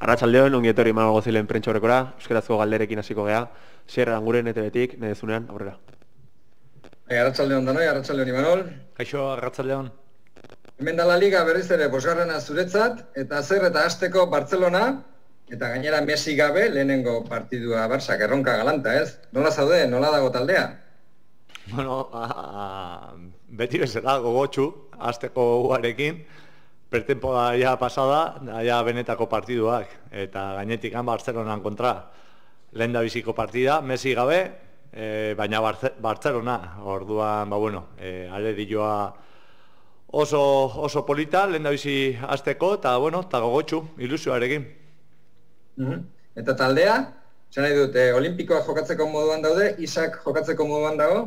Arratxaldeon, ongi etorri emango gozilen prentxorekora, euskarazko galderekin hasiko gea zerra anguren eta betik, zunean, aurrera. Hey, bai, Arratxaldeon danoi, Arratxaldeon Imanol. Kaixo, Arratxaldeon. Hemen dala liga berriz ere bosgarrena zuretzat, eta zer eta azteko Bartzelona, eta gainera Messi gabe lehenengo partidua barsak erronka galanta, ez? Nola zaude, nola dago taldea? Bueno, a, a, beti bezala gogotxu, azteko guarekin, pretempoa ja pasada, ja benetako partiduak, eta gainetik han kontra. Lehen da biziko partida, Messi gabe, e, baina barcelona, orduan, ba bueno, e, eh, ale oso, oso polita, lehen da bizi azteko, eta bueno, eta gogotxu, ilusioarekin. Mm Eta taldea, zena dut, olimpikoa jokatzeko moduan daude, Isak jokatzeko moduan dago,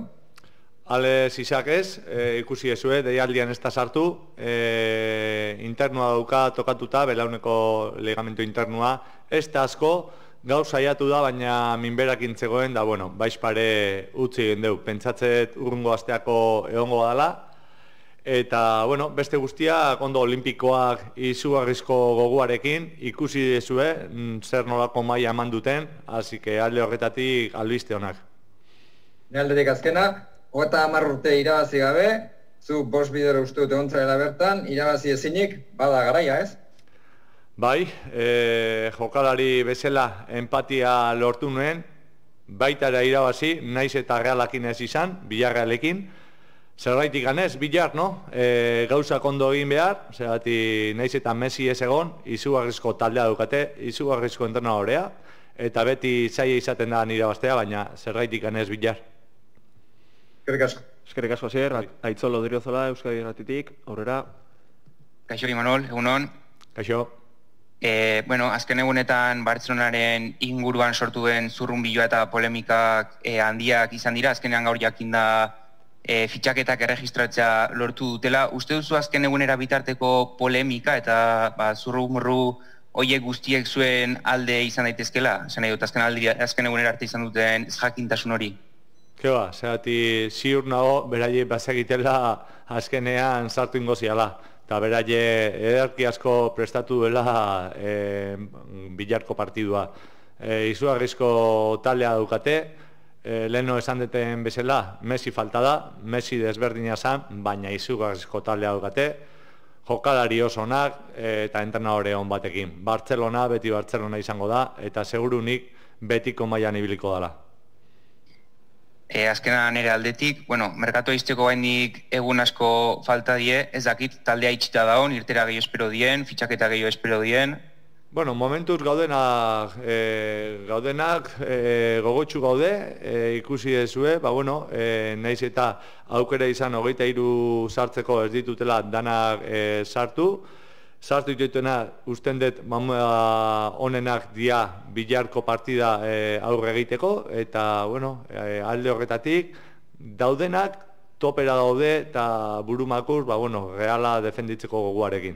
Ale zizak ez, e, ikusi ezue, deialdian ez da sartu, e, internua dauka tokatuta, belauneko legamento internua, ez da asko, gau saiatu da, baina minberak intzegoen, da bueno, baizpare utzi egin deu, pentsatzet urrungo asteako egongo dela, eta bueno, beste guztia, ondo olimpikoak izugarrizko goguarekin, ikusi ezue, mm, zer nolako maia eman duten, hasi que alde horretatik albiste honak. Nealdetik azkena, Ota hamar urte irabazi gabe, zu bost bidero uste dute dela bertan, irabazi ezinik, bada garaia ez? Bai, e, jokalari bezala empatia lortu nuen, baita da irabazi, naiz eta realakin ez izan, bilarrealekin. Zerraitik ganez, bilar, no? E, gauza kondo egin behar, zer naiz eta mesi ez egon, izu taldea dukate, izu garrizko entornadorea, eta beti zaia izaten da nire bastea, baina zerraitik ganez bilar. Eskerrik asko. Eskerrik asko, Zer, Aitzo Lodrio Zola, Euskadi Erratitik, aurrera. Kaixo, Imanol, egunon. Kaixo. E, bueno, azken egunetan Bartzelonaren inguruan sortu den zurrun eta polemikak eh, handiak izan dira, azkenean gaur jakinda e, fitxaketak erregistratzea lortu dutela. Uste duzu azken egunera bitarteko polemika eta ba, zurrumurru oie guztiek zuen alde izan daitezkela? Zena dut, azken, azken egunera arte izan duten jakintasun hori? Zeba, zerati ziur nago, beraie bazegitela azkenean sartu ingoziala Eta beraie edarki asko prestatu dela e, bilarko partidua. E, izugarrizko talea dukate, e, eh, leheno esan deten bezala, Messi falta da, Messi desberdina zan, baina izugarrizko talea dukate, jokalari oso nak eta entran hori hon batekin. Bartzelona, beti Bartzelona izango da, eta segurunik betiko maian ibiliko dela E, azkena nire aldetik, bueno, merkatu izteko gainik egun asko falta die, ez dakit taldea itxita da irtera gehiago espero dien, fitxaketa gehiago espero dien. Bueno, momentuz gaudenak, e, gaudenak e, gogotsu gaude, e, ikusi dezue, ba bueno, e, naiz eta aukera izan hogeita hiru sartzeko ez ditutela danak e, sartu, Sartu joituena usten dut mamua onenak dia bilarko partida e, aurre egiteko eta bueno, e, alde horretatik daudenak topera daude eta burumakur ba, bueno, reala defenditzeko goguarekin.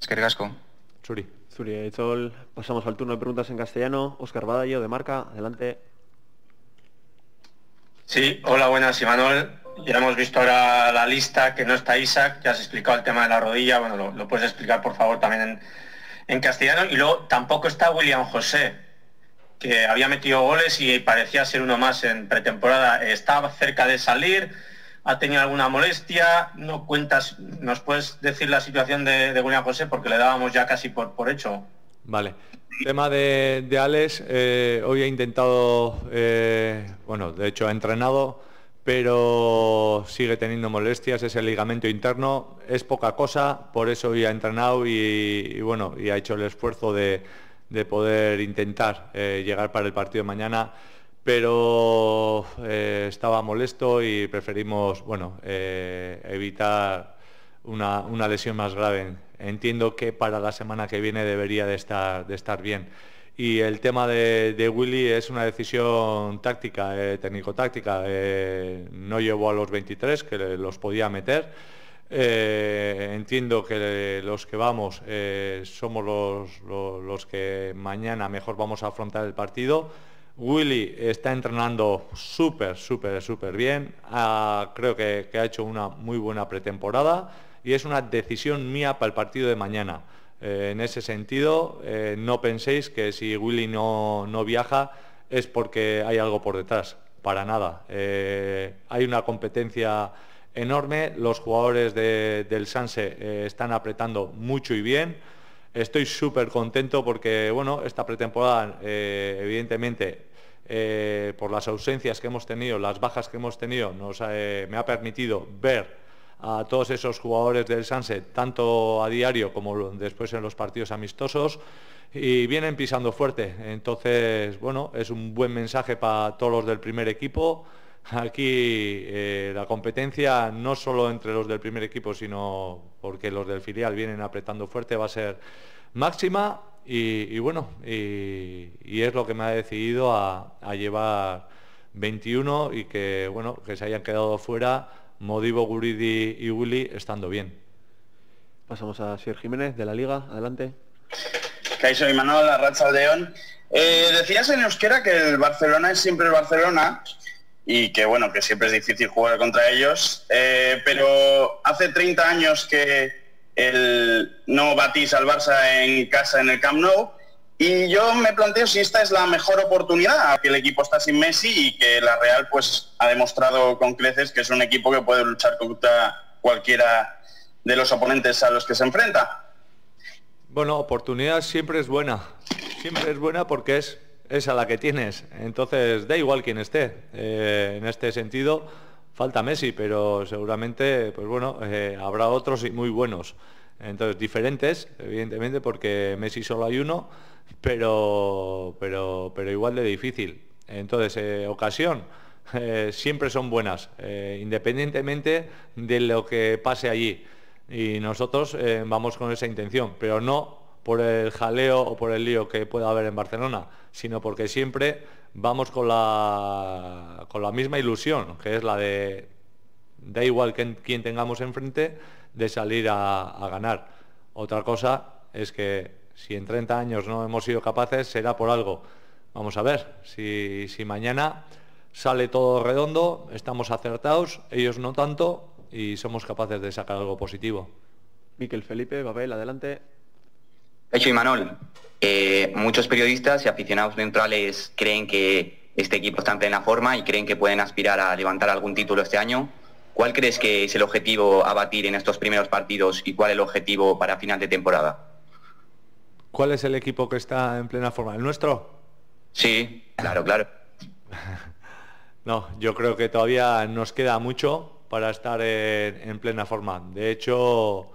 Ezker asko Zuri. Zuri, etzol, pasamos al turno de preguntas en castellano. Oskar Badaio, de marca, adelante. Sí, hola, buenas, Imanol. ya hemos visto ahora la lista que no está Isaac, ya has explicado el tema de la rodilla, bueno, lo, puedes explicar por favor también en, castellano. Y luego tampoco está William José, que había metido goles y parecía ser uno más en pretemporada. Estaba cerca de salir, ha tenido alguna molestia, no cuentas, ¿nos puedes decir la situación de, William José? Porque le dábamos ya casi por, hecho. Vale. El Tema de, Alex, eh, hoy ha intentado, eh, bueno, de hecho ha entrenado, pero sigue teniendo molestias, ese ligamento interno es poca cosa, por eso hoy ha entrenado y, ha hecho el esfuerzo de, poder intentar eh, llegar para el partido mañana, pero eh, estaba molesto y preferimos bueno, eh, evitar una, lesión más grave. Entiendo que para la semana que viene debería de estar bien y el tema de, Willy es una decisión táctica, eh, técnico-táctica. Eh, no llevó a los 23, que los podía meter. Eh, entiendo que los que vamos somos los, que mañana mejor vamos a afrontar el partido. Willy está entrenando súper, súper, súper bien. creo que, ha hecho una muy buena pretemporada y es una decisión mía para el partido de mañana. Eh, en ese sentido, eh, no penséis que si Willy no, viaja es porque hay algo por detrás, para nada. Eh, hay una competencia enorme, los jugadores del Sanse están apretando mucho y bien. Estoy súper contento porque, bueno, esta pretemporada, evidentemente, por las ausencias que hemos tenido, las bajas que hemos tenido, nos, me ha permitido ver a todos esos jugadores del Sunset, tanto a diario como después en los partidos amistosos, y vienen pisando fuerte. Entonces, bueno, es un buen mensaje para todos los del primer equipo. Aquí eh, la competencia, no solo entre los del primer equipo, sino porque los del filial vienen apretando fuerte, va a ser máxima y, bueno, y, es lo que me ha decidido a, a llevar 21 y que, bueno, que se hayan quedado fuera Modibo, Guridi y Willy estando bien. Pasamos a Sierra Jiménez de la Liga, adelante. que y Manuel, Aldeón. Eh, decías en Euskera que el Barcelona es siempre el Barcelona y que bueno, que siempre es difícil jugar contra ellos, eh, pero hace 30 años que el, no batís al Barça en casa en el Camp Nou y yo me planteo si esta es la mejor oportunidad, que el equipo está sin Messi y que la Real pues ha demostrado con creces que es un equipo que puede luchar contra cualquiera de los oponentes a los que se enfrenta. Bueno, oportunidad siempre es buena, siempre es buena porque es esa la que tienes, entonces da igual quién esté. Eh, en este sentido falta Messi, pero seguramente pues bueno eh, habrá otros y muy buenos, entonces diferentes, evidentemente porque Messi solo hay uno pero, pero, pero igual de difícil. Entonces, eh, ocasión, eh, siempre son buenas, eh, independientemente de lo que pase allí. Y nosotros vamos con esa intención, pero no por el jaleo o por el lío que pueda haber en Barcelona, sino porque siempre vamos con la, con la misma ilusión, que es la de, da igual quién quien tengamos enfrente, de salir a ganar. Otra cosa es que si en 30 años no hemos sido capaces, será por algo. Vamos a ver, si, mañana sale todo redondo, estamos acertados, ellos no tanto y somos capaces de sacar algo positivo. Miquel Felipe, Babel, adelante. Hecho, y Manol, eh, muchos periodistas y aficionados neutrales creen que este equipo está en la forma y creen que pueden aspirar a levantar algún título este año. ¿Cuál crees que es el objetivo a batir en estos primeros partidos y cuál el objetivo para final de temporada? ¿Cuál es el equipo que está en plena forma? ¿El nuestro? Sí, claro, claro. no, yo creo que todavía nos queda mucho para estar eh, en, plena forma. De hecho,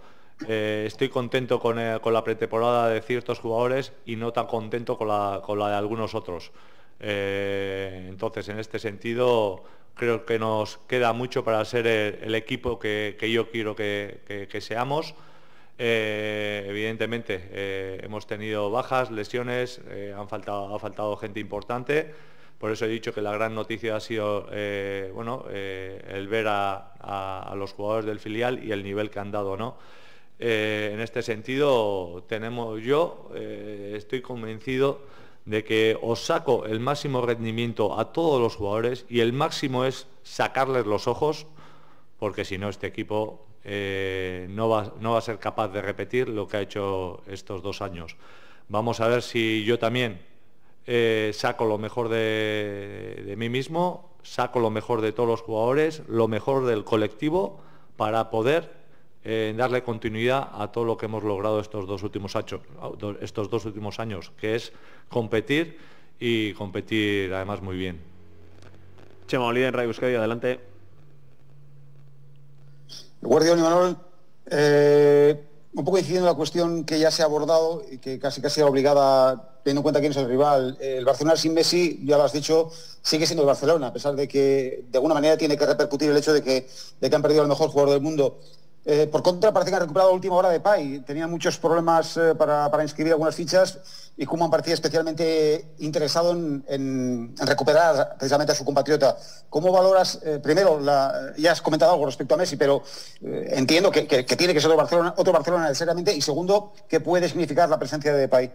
eh, estoy contento eh, con, la pretemporada de ciertos jugadores y no tan contento con la, de algunos otros. entonces, en este sentido, creo que nos queda mucho para ser el, equipo que, yo quiero que seamos eh, evidentemente eh, hemos tenido bajas, lesiones, eh, han faltado, ha faltado gente importante. Por eso he dicho que la gran noticia ha sido bueno, el ver a, los jugadores del filial y el nivel que han dado. ¿no? en este sentido, tenemos, yo estoy convencido de que os saco el máximo rendimiento a todos los jugadores y el máximo es sacarles los ojos, porque si no este equipo eh, no, va, no va a ser capaz de repetir lo que ha hecho estos dos años. Vamos a ver si yo también eh, saco lo mejor de, mí mismo, saco lo mejor de todos los jugadores, lo mejor del colectivo para poder eh, darle continuidad a todo lo que hemos logrado estos dos, últimos años, estos dos últimos años, que es competir y competir además muy bien. Chema adelante. Guardián y eh, Manuel, un poco incidiendo en la cuestión que ya se ha abordado y que casi casi era obligada, teniendo en cuenta quién es el rival. Eh, el Barcelona sin Messi, ya lo has dicho, sigue siendo el Barcelona, a pesar de que de alguna manera tiene que repercutir el hecho de que, de que han perdido al mejor jugador del mundo. Eh, por contra, parece que ha recuperado la última hora de Pay. Tenía muchos problemas eh, para, inscribir algunas fichas y Kuman parecía especialmente interesado en, recuperar precisamente a su compatriota. ¿Cómo valoras, eh, primero, ya has comentado algo respecto a Messi, pero entiendo que, tiene que ser otro Barcelona, otro Barcelona necesariamente, y segundo, ¿qué puede significar la presencia de Pay?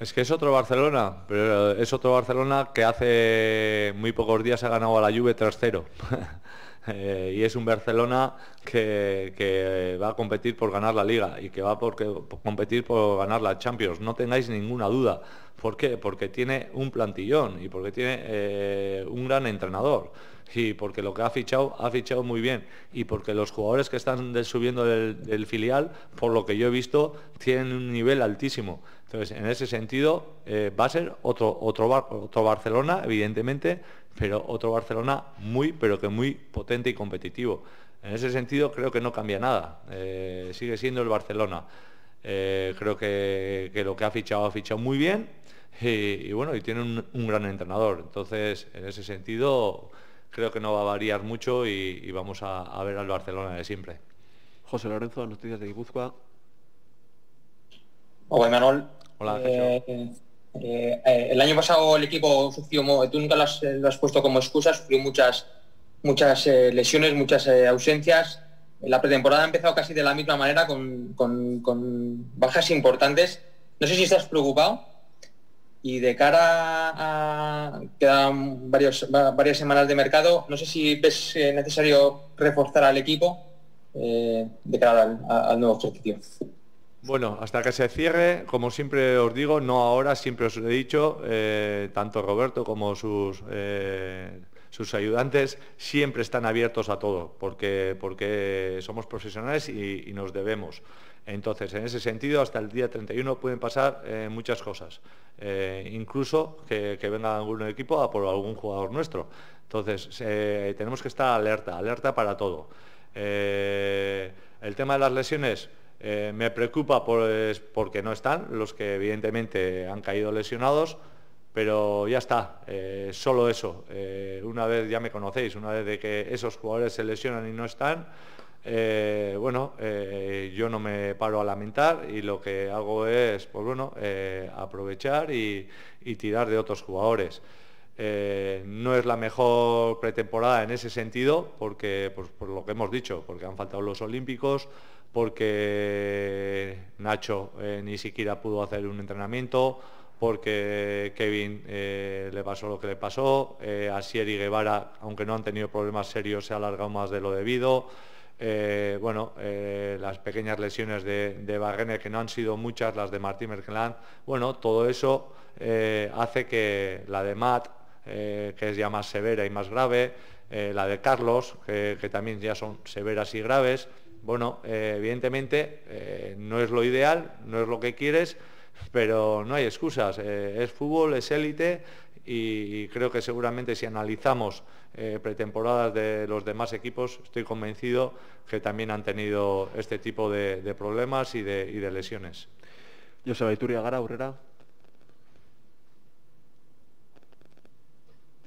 Es que es otro Barcelona, pero es otro Barcelona que hace muy pocos días ha ganado a la Juve 3 cero Eh, y es un Barcelona que, va a competir por ganar la liga y que va a competir por ganar la Champions, no tengáis ninguna duda. ¿Por qué? Porque tiene un plantillón y porque tiene eh, un gran entrenador y porque lo que ha fichado, ha fichado muy bien y porque los jugadores que están subiendo del filial, por lo que yo he visto, tienen un nivel altísimo. Entonces, en ese sentido, eh, va a ser otro, otro, Barcelona, evidentemente, pero otro Barcelona muy, pero que muy potente y competitivo. En ese sentido, creo que no cambia nada. Eh, sigue siendo el Barcelona. Eh, creo que, lo que ha fichado ha fichado muy bien y, bueno, y tiene un, gran entrenador. Entonces, en ese sentido, creo que no va a variar mucho y, vamos a, ver al Barcelona de siempre. José Lorenzo, Noticias de Guipúzcoa. Hola, Manuel. Eh, eh, eh, el año pasado el equipo sufrió, tú nunca lo has, puesto como excusa, sufrió muchas, muchas lesiones, muchas ausencias. La pretemporada ha empezado casi de la misma manera, con, bajas importantes. No sé si estás preocupado y de cara a quedan varias semanas de mercado, no sé si ves necesario reforzar al equipo de cara al, al nuevo objetivo. Bueno, hasta que se cierre, como siempre os digo, no ahora, siempre os he dicho, eh, tanto Roberto como sus, eh, sus ayudantes siempre están abiertos a todo, porque, porque somos profesionales y, nos debemos. Entonces, en ese sentido, hasta el día 31 pueden pasar eh, muchas cosas, incluso que, venga algún equipo a por algún jugador nuestro. Entonces, tenemos que estar alerta, alerta para todo. el tema de las lesiones, eh, me preocupa porque no están los que evidentemente han caído lesionados, pero ya está, eh, solo eso. Eh, una vez ya me conocéis, una vez de que esos jugadores se lesionan y no están, bueno, yo no me paro a lamentar y lo que hago es, pues bueno, aprovechar y, tirar de otros jugadores. no es la mejor pretemporada en ese sentido, porque pues, por lo que hemos dicho, porque han faltado los olímpicos, porque Nacho eh, ni siquiera pudo hacer un entrenamiento, porque Kevin eh, le pasó lo que le pasó, eh, Asier Guevara, aunque no han tenido problemas serios, se ha alargado más de lo debido. Eh, bueno, las pequeñas lesiones de, de que no han sido muchas, las de Martín Merkeland, bueno, todo eso hace que la de Matt, que es ya más severa y más grave, la de Carlos, que también ya son severas y graves, bueno, eh, evidentemente eh, no es lo ideal, no es lo que quieres, pero no hay excusas. Eh, es fútbol, es élite y, creo que seguramente si analizamos pretemporadas de los demás equipos, estoy convencido que también han tenido este tipo de, problemas y de, lesiones. Joseba Iturria Gara,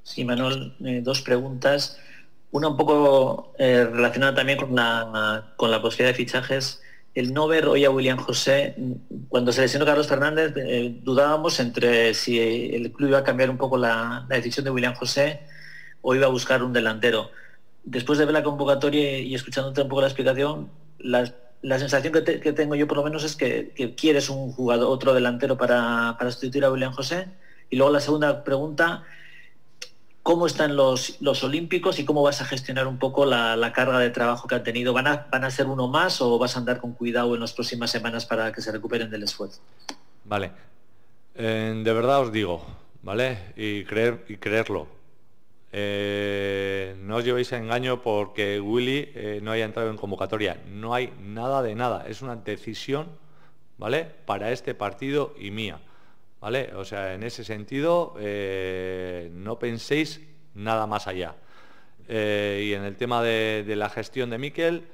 Sí, Manuel, dos preguntas. Una un poco eh, relacionada también con la, con la posibilidad de fichajes. El no ver hoy a William José, cuando se lesionó Carlos Fernández, eh, dudábamos entre si el club iba a cambiar un poco la, decisión de William José o iba a buscar un delantero. Después de ver la convocatoria y escuchando un poco la explicación, la sensación que, tengo yo por lo menos es que, quieres un jugador, otro delantero para, para, sustituir a William José. Y luego la segunda pregunta, cómo están los, Olímpicos y cómo vas a gestionar un poco la, carga de trabajo que han tenido. ¿Van a, ¿Van a ser uno más o vas a andar con cuidado en las próximas semanas para que se recuperen del esfuerzo? Vale. de verdad os digo, ¿vale? Y, creer, y creerlo. Eh, no os llevéis a engaño porque Willy eh, no haya entrado en convocatoria. No hay nada de nada. Es una decisión, ¿vale? Para este partido y mía. O sea, en ese sentido, eh, no penséis nada más allá. Eh, y en el tema de, la gestión de Miquel,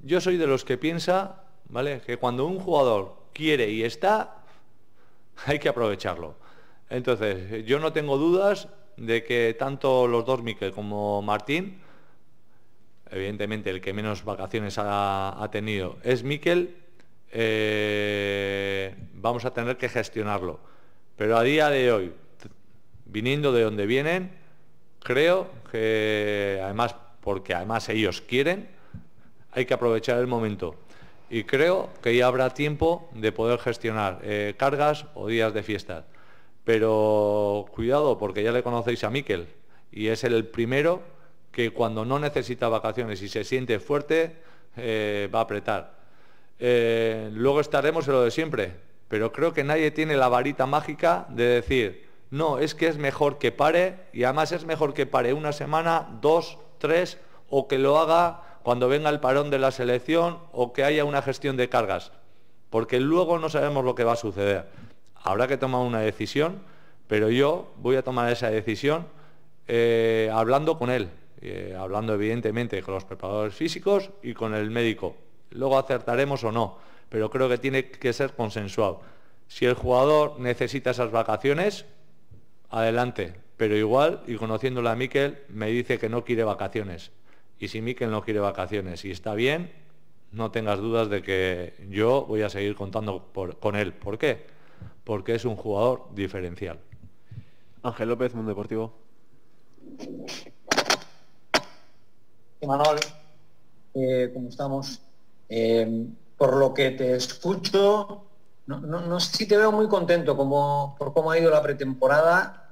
yo soy de los que piensa, ¿vale? Que cuando un jugador quiere y está, hay que aprovecharlo. Entonces, yo no tengo dudas de que tanto los dos Miquel como Martín, evidentemente el que menos vacaciones ha, tenido es Miquel, eh, vamos a tener que gestionarlo. Pero a día de hoy, viniendo de donde vienen, creo que además, porque además ellos quieren, hay que aprovechar el momento. Y creo que ya habrá tiempo de poder gestionar eh, cargas o días de fiesta. Pero cuidado, porque ya le conocéis a Miquel y es el primero que cuando no necesita vacaciones y se siente fuerte, eh, va a apretar. Eh, luego estaremos en lo de siempre, pero creo que nadie tiene la varita mágica de decir, no, es que es mejor que pare y además es mejor que pare una semana, dos, tres o que lo haga cuando venga el parón de la selección o que haya una gestión de cargas, porque luego no sabemos lo que va a suceder. Habrá que tomar una decisión, pero yo voy a tomar esa decisión eh, hablando con él, eh, hablando evidentemente con los preparadores físicos y con el médico. Luego acertaremos o no pero creo que tiene que ser consensuado. Si el jugador necesita esas vacaciones, adelante, pero igual, y conociéndole a Miquel, me dice que no quiere vacaciones. Y si Miquel no quiere vacaciones y está bien, no tengas dudas de que yo voy a seguir contando con él. ¿Por qué? Porque es un jugador diferencial. Ángel López, Mundo Deportivo. Manuel, eh, ¿cómo estamos? Eh, por lo que te escucho, no, sé si te veo muy contento como, por cómo ha ido la pretemporada,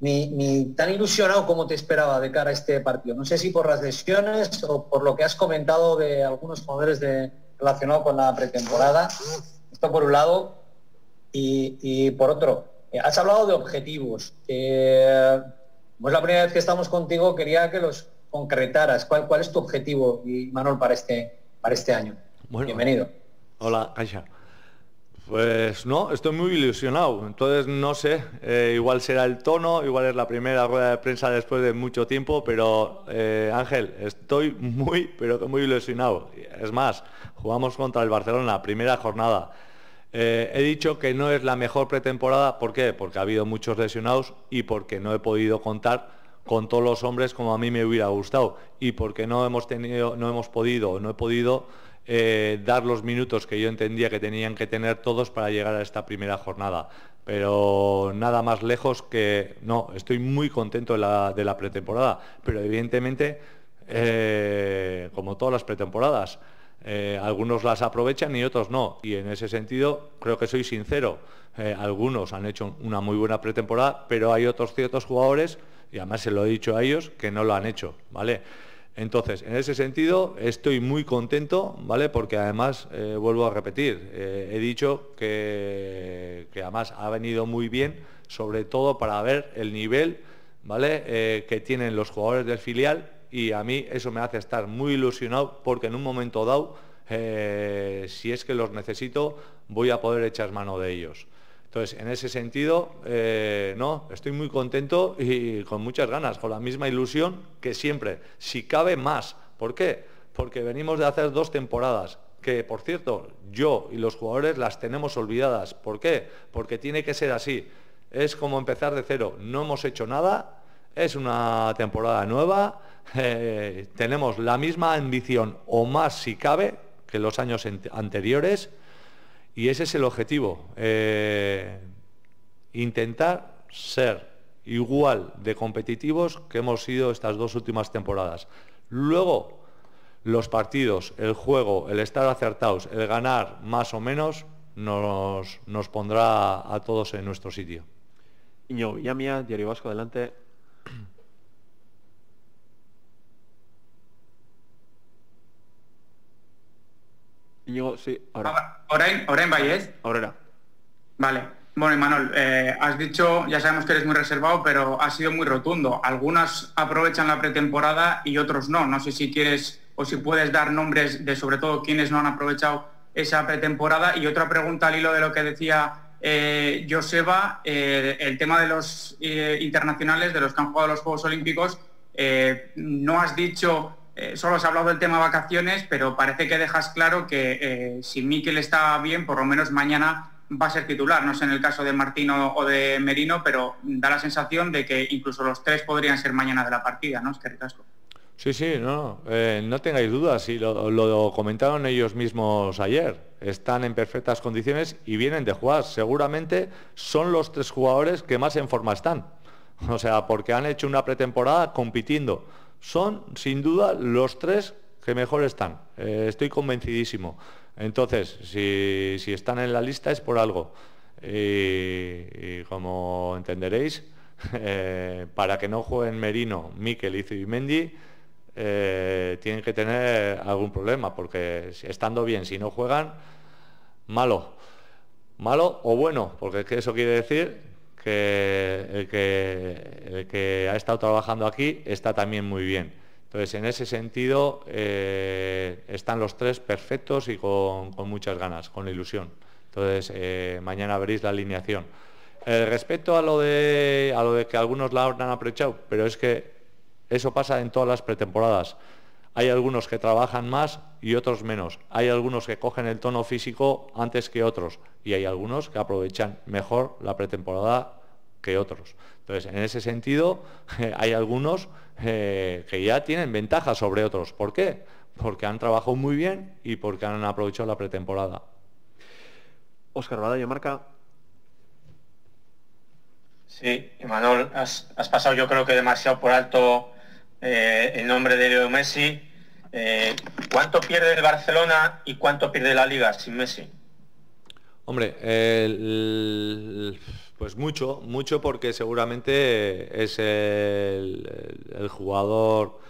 ni, tan ilusionado como te esperaba de cara a este partido. No sé si por las lesiones o por lo que has comentado de algunos jugadores de, relacionados con la pretemporada. Esto por un lado. Y, por otro, has hablado de objetivos. es pues la primera vez que estamos contigo quería que los concretaras. ¿Cuál, cuál es tu objetivo, Manuel, para este, para este año? Bienvenido. Hola, Aisha. Pues no, estoy muy ilusionado. Entonces no sé, eh, igual será el tono, igual es la primera rueda de prensa después de mucho tiempo, pero eh, Ángel, estoy muy, pero muy ilusionado. Es más, jugamos contra el Barcelona, primera jornada. Eh, he dicho que no es la mejor pretemporada, ¿por qué? Porque ha habido muchos lesionados y porque no he podido contar con todos los hombres como a mí me hubiera gustado y porque no hemos tenido, no hemos podido, no he podido eh, dar los minutos que yo entendía que tenían que tener todos para llegar a esta primera jornada. Pero nada más lejos que, no, estoy muy contento de la, pretemporada, pero evidentemente, eh, como todas las pretemporadas, eh, algunos las aprovechan y otros no. Y en ese sentido, creo que soy sincero, algunos han hecho una muy buena pretemporada, pero hay otros ciertos jugadores, y además se lo he dicho a ellos, que no lo han hecho, ¿vale? Entonces, en ese sentido, estoy muy contento, ¿vale? Porque además, eh, vuelvo a repetir, eh, he dicho que, además ha venido muy bien, sobre todo para ver el nivel, eh, que tienen los jugadores del filial y a mí eso me hace estar muy ilusionado porque en un momento dado, si es que los necesito, voy a poder echar mano de ellos. Entonces, en ese sentido, eh, no, estoy muy contento y con muchas ganas, con la misma ilusión que siempre, si cabe más. ¿Por qué? Porque venimos de hacer dos temporadas, que por cierto, yo y los jugadores las tenemos olvidadas. ¿Por qué? Porque tiene que ser así. Es como empezar de cero, no hemos hecho nada, es una temporada nueva, eh, tenemos la misma ambición o más si cabe que los años anteriores y ese es el objetivo, eh, intentar ser igual de competitivos que hemos sido estas dos últimas temporadas. Luego, los partidos, el juego, el estar acertados, el ganar más o menos, nos, pondrá a todos en nuestro sitio. adelante. Yo sí, ahora. en valle Valles. Aurora. Vale. Bueno, Manuel eh, has dicho, ya sabemos que eres muy reservado, pero ha sido muy rotundo. Algunas aprovechan la pretemporada y otros no. No sé si quieres o si puedes dar nombres de sobre todo quienes no han aprovechado esa pretemporada. Y otra pregunta al hilo de lo que decía eh, Joseba, eh, el tema de los internacionales, de los que han jugado los Juegos Olímpicos. no has dicho eh, solo solo has hablado del tema vacaciones, pero parece que dejas claro que eh, si Miquel está bien, por lo menos mañana va a ser titular. No sé en el caso de Martino o de Merino, pero da la sensación de que incluso los tres podrían ser mañana de la partida, ¿no? Es que ricasco. Sí, sí, no, eh, no tengáis dudas, y lo, lo, comentaron ellos mismos ayer. Están en perfectas condiciones y vienen de jugar. Seguramente son los tres jugadores que más en forma están. O sea, porque han hecho una pretemporada compitiendo son sin duda los tres que mejor están. Eh, estoy convencidísimo. Entonces, si, están en la lista es por algo. Y, como entenderéis, eh, para que no jueguen Merino, Miquel y Mendy, eh, tienen que tener algún problema, porque estando bien, si no juegan, malo. Malo o bueno, porque eso quiere decir que el, que que ha estado trabajando aquí está también muy bien. Entonces, en ese sentido, eh, están los tres perfectos y con, muchas ganas, con ilusión. Entonces, eh, mañana veréis la alineación. Eh, respecto a lo, de, a lo de que algunos la han aprovechado, pero es que eso pasa en todas las pretemporadas. Hay algunos que trabajan más y otros menos. Hay algunos que cogen el tono físico antes que otros y hay algunos que aprovechan mejor la pretemporada que otros. Entonces, en ese sentido, eh, hay algunos eh, que ya tienen ventaja sobre otros. ¿Por qué? Porque han trabajado muy bien y porque han aprovechado la pretemporada. Oscar Badallo marca. Sí, Emanuel. has pasado yo creo que demasiado por alto eh, en nombre de Leo Messi. Eh, ¿Cuánto pierde el Barcelona y cuánto pierde la liga sin Messi? Hombre, pues mucho, mucho porque seguramente es el, jugador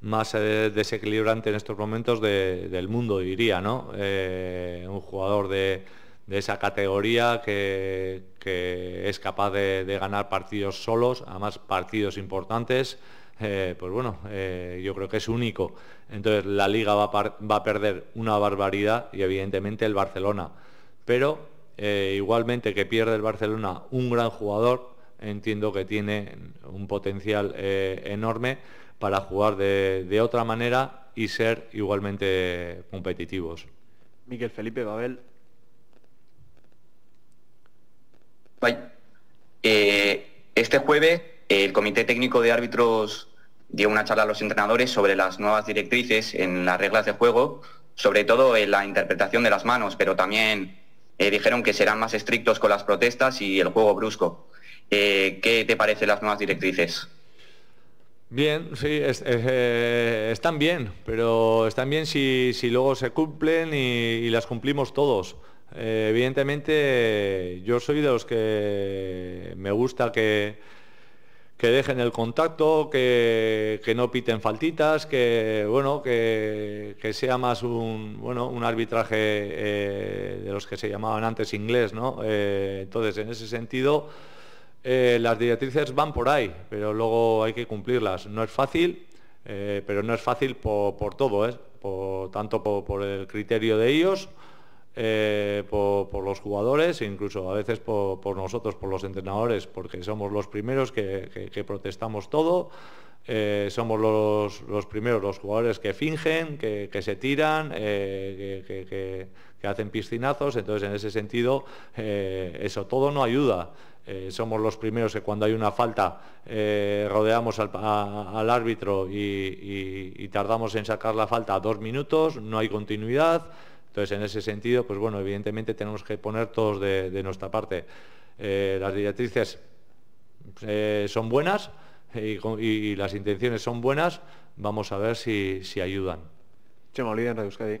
más eh, desequilibrante en estos momentos del mundo, diría, ¿no? un jugador de, esa categoría que, es capaz de, de, ganar partidos solos, además partidos importantes, eh, pues bueno, eh, yo creo que es único. Entonces la liga va a, perder una barbaridad y evidentemente el Barcelona. Pero eh, igualmente que pierde el Barcelona un gran jugador, entiendo que tiene un potencial enorme para jugar de, otra manera y ser igualmente competitivos. Miguel Felipe Babel. este jueves el Comité Técnico de Árbitros dio una charla a los entrenadores sobre las nuevas directrices en las reglas de juego, sobre todo en la interpretación de las manos, pero también eh, dijeron que serán más estrictos con las protestas y el juego brusco. Eh, ¿Qué te parecen las nuevas directrices? Bien, sí, eh, están bien, pero están bien si, luego se cumplen y las cumplimos todos. evidentemente, yo soy de los que me gusta que, que dejen el contacto, que, no piten faltitas, que bueno, que, sea más un arbitraje eh, de los que se llamaban antes inglés, eh, entonces, en ese sentido, eh, las directrices van por ahí, pero luego hay que cumplirlas. No es fácil, pero no es fácil por, todo, por, tanto por el criterio de ellos eh, por, los jugadores e incluso a veces por, nosotros, por los entrenadores, porque somos los primeros que, protestamos todo, eh, somos los, primeros, los jugadores que fingen, que, se tiran, eh, que, hacen piscinazos, entonces en ese sentido eso todo no ayuda. somos los primeros que cuando hay una falta rodeamos al, árbitro y, y, tardamos en sacar la falta dos minutos, no hay continuidad, entonces, en ese sentido, pues bueno, evidentemente tenemos que poner todos de, nuestra parte. Eh, las directrices eh, son buenas y, las intenciones son buenas, vamos a ver si, ayudan. Euskadi.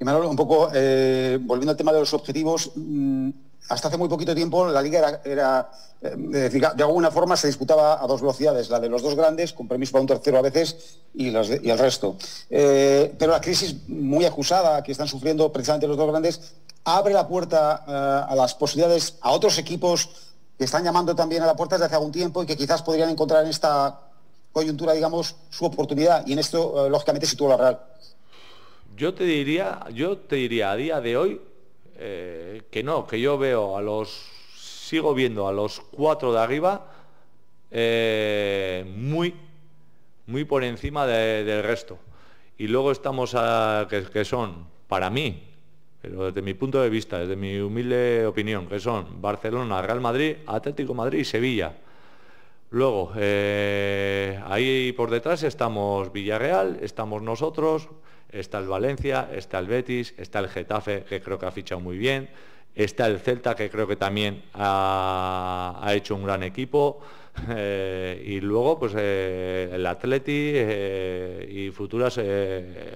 Y un poco, eh, volviendo al tema de los objetivos, mm, hasta hace muy poquito tiempo la liga era, eh, de alguna forma se disputaba a dos velocidades, la de los dos grandes, con permiso para un tercero a veces, y, el resto. Eh, pero la crisis muy acusada que están sufriendo precisamente los dos grandes abre la puerta eh, a las posibilidades, a otros equipos que están llamando también a la puerta desde hace algún tiempo y que quizás podrían encontrar en esta coyuntura, digamos, su oportunidad. Y en esto, lógicamente, sitúa la Real. Yo te diría, yo te diría a día de hoy eh, que no, que yo veo a los, sigo viendo a los cuatro de arriba eh, muy, muy por encima del resto. Y luego estamos a, que, son, para mí, pero desde mi punto de vista, desde mi humilde opinión, que son Barcelona, Real Madrid, Atlético Madrid y Sevilla. Luego, eh, ahí por detrás estamos Villarreal, estamos nosotros, está el Valencia, está el Betis, está el Getafe, que creo que ha fichado muy bien, está el Celta, que creo que también ha, hecho un gran equipo, eh, y luego pues eh, el Atleti eh, y futuras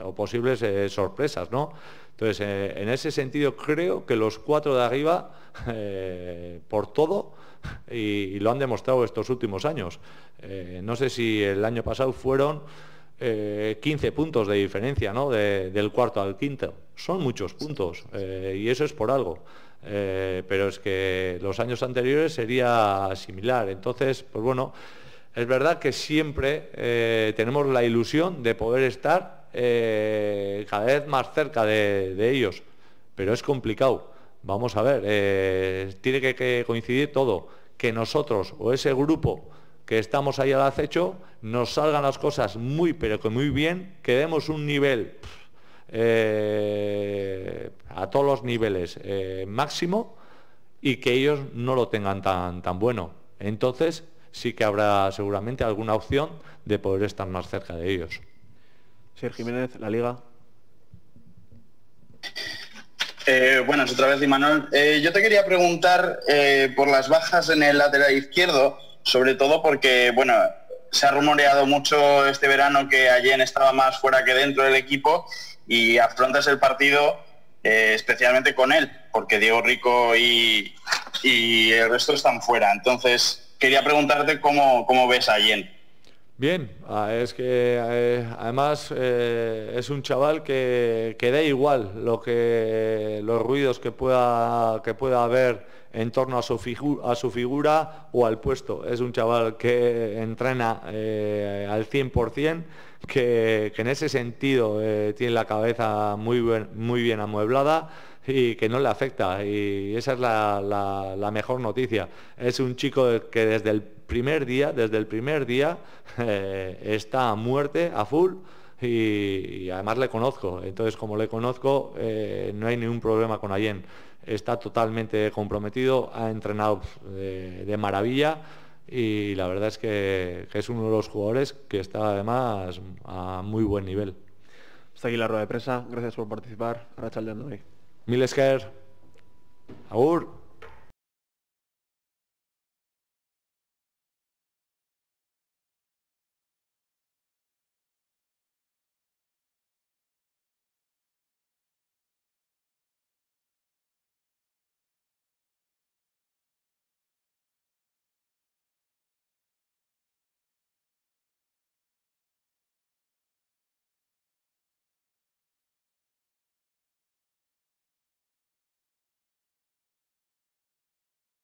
o posibles sorpresas, ¿no? Entonces, en ese sentido creo que los cuatro de arriba, por todo, y, lo han demostrado estos últimos años. no sé si el año pasado fueron 15 eh, puntos de diferencia ¿no? del cuarto al quinto. Son muchos puntos eh, y eso es por algo. Eh, pero es que los años anteriores sería similar. Entonces, pues bueno, es verdad que siempre tenemos la ilusión de poder estar cada vez más cerca de, ellos, pero es complicado. Vamos a ver, tiene que coincidir todo, que nosotros o ese grupo que estamos ahí al acecho, nos salgan las cosas muy, pero que muy bien, que demos un nivel eh, a todos los niveles eh, máximo y que ellos no lo tengan tan, tan bueno. Entonces sí que habrá seguramente alguna opción de poder estar más cerca de ellos. Sergio Jiménez, la liga. Eh, buenas, otra vez, Imanol. Eh, yo te quería preguntar por las bajas en el lateral izquierdo sobre todo porque, bueno, se ha rumoreado mucho este verano que Allen estaba más fuera que dentro del equipo y afrontas el partido eh, especialmente con él, porque Diego Rico y, el resto están fuera. Entonces, quería preguntarte cómo, ves a Allen. Bien, ah, es que eh, además eh, es un chaval que, que da igual lo que, los ruidos que pueda, que pueda haber en torno a su, a su figura o al puesto. Es un chaval que entrena eh, al 100%, que, en ese sentido eh, tiene la cabeza muy, muy bien amueblada y que no le afecta. Y esa es la, mejor noticia. Es un chico que desde el primer día, desde el primer día, eh, está a muerte, a full y, además le conozco. Entonces, como le conozco, eh, no hay ningún problema con Allen. Está totalmente comprometido, ha entrenado eh, de, maravilla y la verdad es que, es uno de los jugadores que está además a muy buen nivel. Está aquí la rueda de prensa. Gracias por participar. Rachel Mil Milesker.